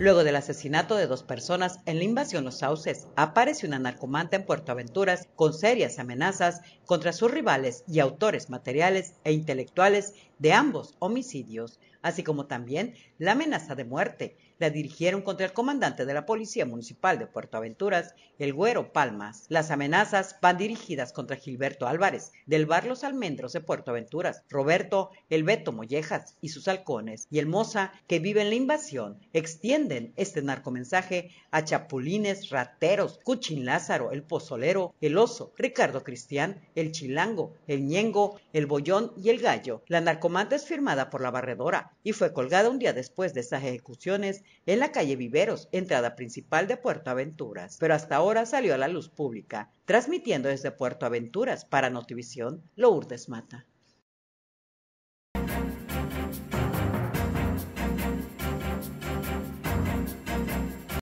Luego del asesinato de dos personas en la invasión Los Sauces, aparece una narcomanta en Puerto Aventuras con serias amenazas contra sus rivales y autores materiales e intelectuales de ambos homicidios, así como también la amenaza de muerte. La dirigieron contra el comandante de la Policía Municipal de Puerto Aventuras, el Güero Palmas. Las amenazas van dirigidas contra Gilberto Álvarez, del bar Los Almendros de Puerto Aventuras, Roberto El Beto Mollejas y sus halcones, y el Moza, que vive en la invasión, extiende este narcomensaje a Chapulines, Rateros, Cuchin Lázaro, El Pozolero, El Oso, Ricardo Cristián, El Chilango, El Ñengo, El Bollón y El Gallo. La narcomanta es firmada por la barredora y fue colgada un día después de estas ejecuciones en la calle Viveros, entrada principal de Puerto Aventuras, pero hasta ahora salió a la luz pública, transmitiendo desde Puerto Aventuras para Notivisión, Lourdes Mata.